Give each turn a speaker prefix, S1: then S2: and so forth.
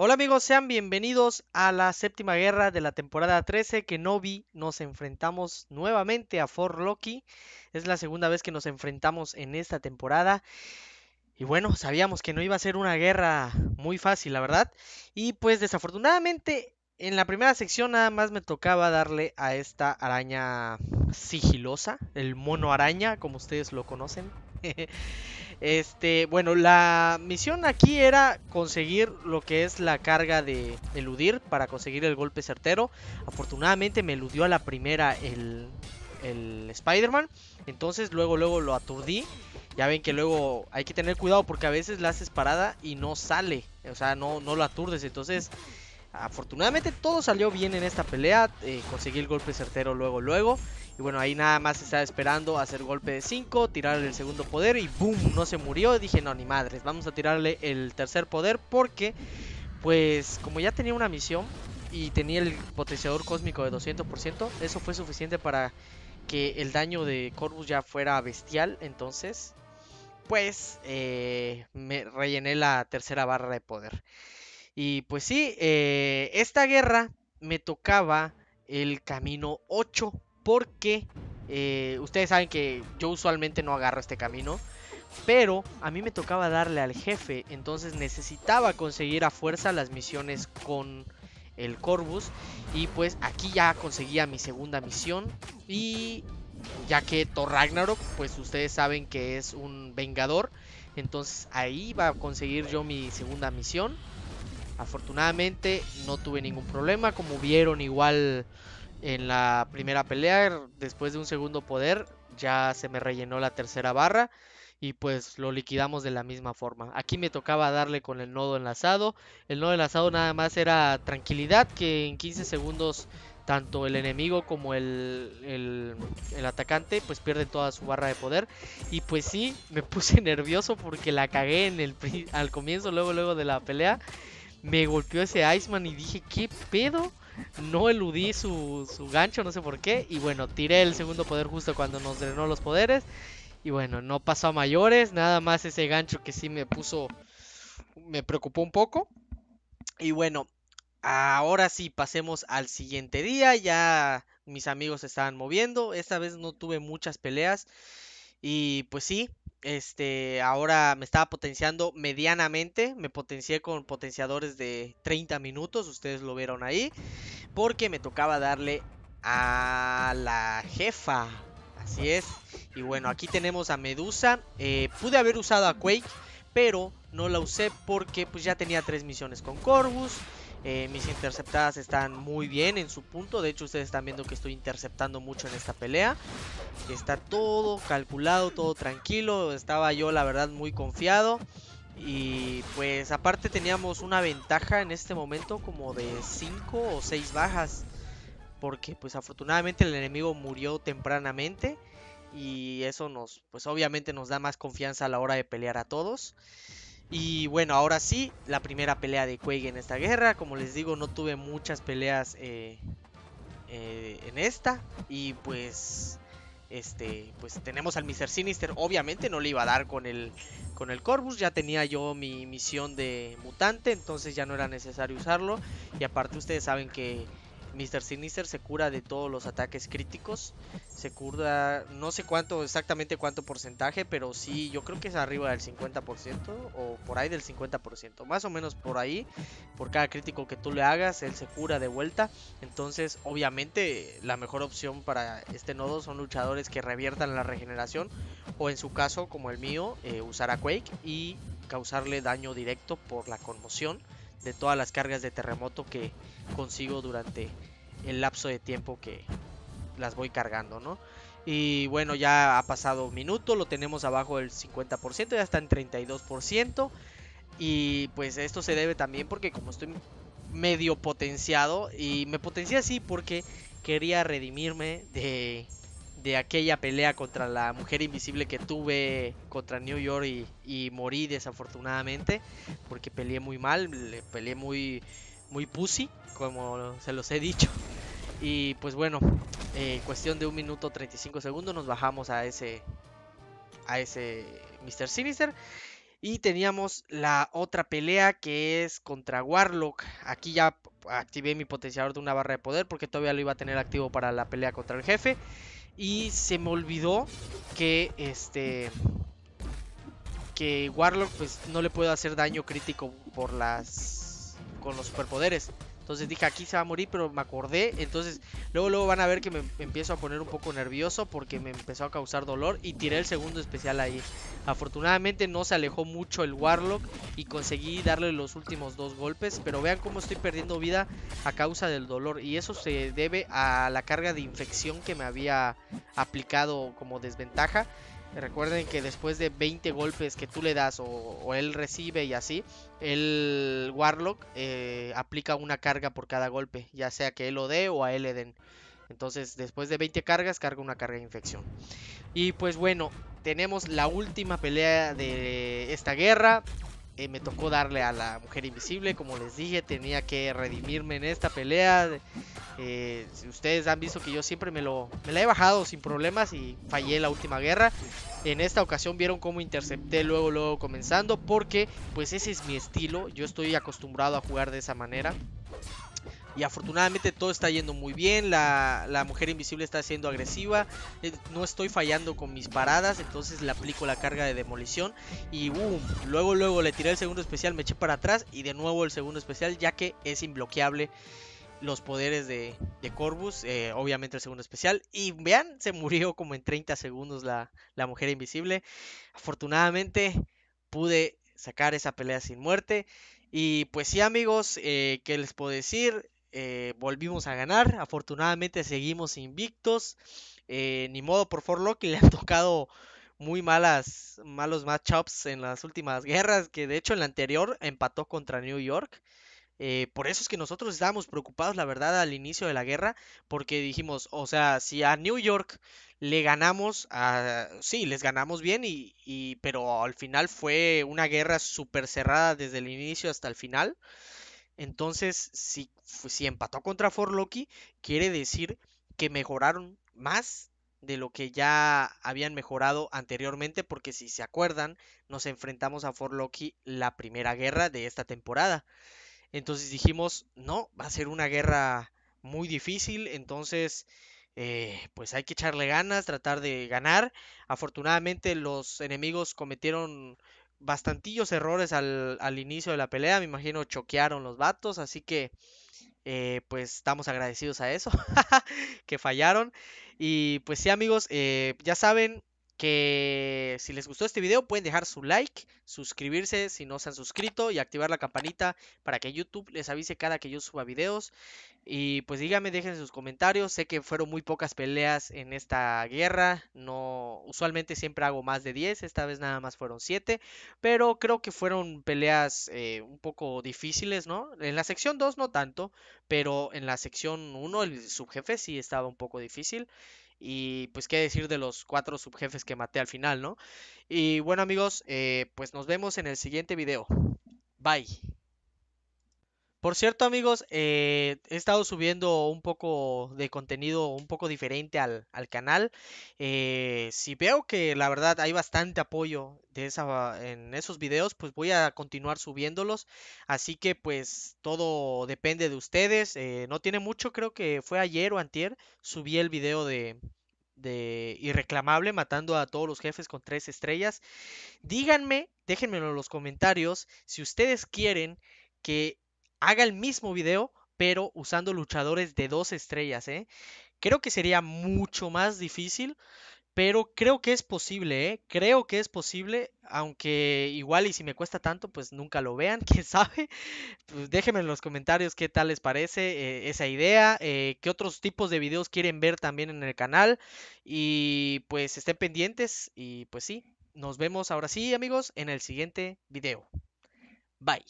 S1: Hola amigos, sean bienvenidos a la séptima guerra de la temporada 13 que no vi. Nos enfrentamos nuevamente a Fort Loki. Es la segunda vez que nos enfrentamos en esta temporada. Y bueno, sabíamos que no iba a ser una guerra muy fácil, la verdad. Y pues desafortunadamente en la primera sección nada más me tocaba darle a esta araña sigilosa, el mono araña, como ustedes lo conocen. Este, bueno, la misión aquí era conseguir lo que es la carga de eludir para conseguir el golpe certero. Afortunadamente me eludió a la primera el, Spider-Man. Entonces luego, luego lo aturdí. Ya ven que luego hay que tener cuidado porque a veces la haces parada y no sale. O sea, no, no lo aturdes. Entonces, afortunadamente todo salió bien en esta pelea. Eh, conseguí el golpe certero luego, luego. Y bueno, ahí nada más estaba esperando hacer golpe de 5, tirarle el segundo poder y ¡boom! No se murió. dije, no, ni madres, vamos a tirarle el tercer poder porque, pues, como ya tenía una misión y tenía el potenciador cósmico de 200%, eso fue suficiente para que el daño de Corvus ya fuera bestial. Entonces, pues, eh, me rellené la tercera barra de poder. Y pues sí, eh, esta guerra me tocaba el camino 8 porque eh, ustedes saben que yo usualmente no agarro este camino. Pero a mí me tocaba darle al jefe. Entonces necesitaba conseguir a fuerza las misiones con el Corvus. Y pues aquí ya conseguía mi segunda misión. Y ya que Thor Ragnarok, pues ustedes saben que es un vengador. Entonces ahí va a conseguir yo mi segunda misión. Afortunadamente no tuve ningún problema. Como vieron igual en la primera pelea, después de un segundo poder, ya se me rellenó la tercera barra y pues lo liquidamos de la misma forma. Aquí me tocaba darle con el nodo enlazado. El nodo enlazado nada más era tranquilidad que en 15 segundos tanto el enemigo como el, el, atacante pues pierde toda su barra de poder y pues sí me puse nervioso porque la cagué en el al comienzo luego luego de la pelea me golpeó ese Iceman y dije qué pedo no eludí su, gancho, no sé por qué. Y bueno, tiré el segundo poder justo cuando nos drenó los poderes. Y bueno, no pasó a mayores. Nada más ese gancho que sí me puso... Me preocupó un poco. Y bueno, ahora sí, pasemos al siguiente día. Ya mis amigos se estaban moviendo. Esta vez no tuve muchas peleas. Y pues sí, este, ahora me estaba potenciando medianamente, me potencié con potenciadores de 30 minutos, ustedes lo vieron ahí, porque me tocaba darle a la jefa, así es. Y bueno, aquí tenemos a Medusa, eh, pude haber usado a Quake, pero no la usé porque pues ya tenía tres misiones con Corvus eh, mis interceptadas están muy bien en su punto. De hecho, ustedes están viendo que estoy interceptando mucho en esta pelea. Está todo calculado, todo tranquilo. Estaba yo, la verdad, muy confiado. Y pues aparte teníamos una ventaja en este momento como de 5 o 6 bajas. Porque pues afortunadamente el enemigo murió tempranamente. Y eso nos, pues obviamente nos da más confianza a la hora de pelear a todos. Y bueno, ahora sí, la primera pelea de Quake en esta guerra. Como les digo, no tuve muchas peleas eh, eh, en esta. Y pues, este, pues tenemos al Mr. Sinister. Obviamente no le iba a dar con el, con el Corvus. Ya tenía yo mi misión de mutante, entonces ya no era necesario usarlo. Y aparte ustedes saben que Mr. Sinister se cura de todos los ataques críticos. Se cura, no sé cuánto, exactamente cuánto porcentaje, pero sí, yo creo que es arriba del 50% o por ahí del 50%. Más o menos por ahí, por cada crítico que tú le hagas, él se cura de vuelta. Entonces, obviamente, la mejor opción para este nodo son luchadores que reviertan la regeneración o en su caso, como el mío, eh, usar a Quake y causarle daño directo por la conmoción de todas las cargas de terremoto que consigo durante el lapso de tiempo que las voy cargando, ¿no? Y bueno, ya ha pasado un minuto, lo tenemos abajo del 50%, ya está en 32%. Y pues esto se debe también porque como estoy medio potenciado, y me potencié así porque quería redimirme de de aquella pelea contra la mujer invisible que tuve contra New York y, morí desafortunadamente porque peleé muy mal, peleé muy, muy pussy, como se los he dicho. Y pues bueno, eh, en cuestión de un minuto 35 segundos nos bajamos a ese, a ese Mr. Sinister. Y teníamos la otra pelea que es contra Warlock. Aquí ya activé mi potenciador de una barra de poder porque todavía lo iba a tener activo para la pelea contra el jefe. Y se me olvidó que este que Warlock pues no le puede hacer daño crítico por las con los superpoderes. Entonces dije, aquí se va a morir, pero me acordé. Entonces, luego, luego van a ver que me empiezo a poner un poco nervioso porque me empezó a causar dolor. Y tiré el segundo especial ahí. Afortunadamente no se alejó mucho el Warlock y conseguí darle los últimos dos golpes. Pero vean cómo estoy perdiendo vida a causa del dolor. Y eso se debe a la carga de infección que me había aplicado como desventaja. Recuerden que después de 20 golpes que tú le das o, él recibe y así, el Warlock eh, aplica una carga por cada golpe, ya sea que él lo dé o a él le den. Entonces, después de 20 cargas, carga una carga de infección. Y pues bueno, tenemos la última pelea de esta guerra. Eh, me tocó darle a la mujer invisible, como les dije, tenía que redimirme en esta pelea. Eh, ustedes han visto que yo siempre me, lo, la he bajado sin problemas y fallé la última guerra. En esta ocasión vieron cómo intercepté luego, luego comenzando, porque pues ese es mi estilo. Yo estoy acostumbrado a jugar de esa manera. Y afortunadamente todo está yendo muy bien. La, mujer invisible está siendo agresiva. Eh, no estoy fallando con mis paradas. Entonces le aplico la carga de demolición. Y boom. ¡um! Luego, luego le tiré el segundo especial. Me eché para atrás. Y de nuevo el segundo especial. Ya que es imbloqueable los poderes de, de Corvus, eh, obviamente el segundo especial. Y vean, se murió como en 30 segundos la, mujer invisible. Afortunadamente pude sacar esa pelea sin muerte. Y pues sí amigos, Que eh, ¿qué les puedo decir? Eh, volvimos a ganar, afortunadamente seguimos invictos. ni modo por Forlock le han tocado muy malas, malos matchups en las últimas guerras, que de hecho en la anterior empató contra New York. Eh, por eso es que nosotros estábamos preocupados, la verdad, al inicio de la guerra, porque dijimos, o sea, si a New York le ganamos, ah, sí, les ganamos bien, y, pero al final fue una guerra súper cerrada desde el inicio hasta el final. Entonces, si, si empató contra Forloki, quiere decir que mejoraron más de lo que ya habían mejorado anteriormente, porque si se acuerdan, nos enfrentamos a Forloki la primera guerra de esta temporada. Entonces dijimos, no, va a ser una guerra muy difícil, entonces eh, pues hay que echarle ganas, tratar de ganar. Afortunadamente los enemigos cometieron bastantillos errores al, inicio de la pelea, me imagino choquearon los vatos, así que eh, pues estamos agradecidos a eso, que fallaron. Y pues sí amigos, eh, ya saben, que si les gustó este video pueden dejar su like, suscribirse si no se han suscrito y activar la campanita para que YouTube les avise cada que yo suba videos. Y pues díganme, dejen sus comentarios. Sé que fueron muy pocas peleas en esta guerra. No, usualmente siempre hago más de 10, esta vez nada más fueron 7, pero creo que fueron peleas eh, un poco difíciles, ¿no? En la sección 2 no tanto, pero en la sección 1 el subjefe sí estaba un poco difícil. Y pues qué decir de los cuatro subjefes que maté al final, ¿no? Y bueno amigos, eh, pues nos vemos en el siguiente video. Bye. Por cierto, amigos, eh, he estado subiendo un poco de contenido un poco diferente al, canal. Eh, si veo que la verdad hay bastante apoyo de esa, en esos videos, pues voy a continuar subiéndolos. Así que pues todo depende de ustedes. Eh, no tiene mucho, creo que fue ayer o antier, subí el video de, de irreclamable matando a todos los jefes con tres estrellas. Díganme, déjenmelo en los comentarios si ustedes quieren que haga el mismo video, pero usando luchadores de dos estrellas, ¿eh? Creo que sería mucho más difícil, pero creo que es posible, ¿eh? Creo que es posible, aunque igual y si me cuesta tanto, pues nunca lo vean, quién sabe. Pues déjenme en los comentarios qué tal les parece eh, esa idea, eh, qué otros tipos de videos quieren ver también en el canal y pues estén pendientes y pues sí, nos vemos ahora sí amigos en el siguiente video. Bye.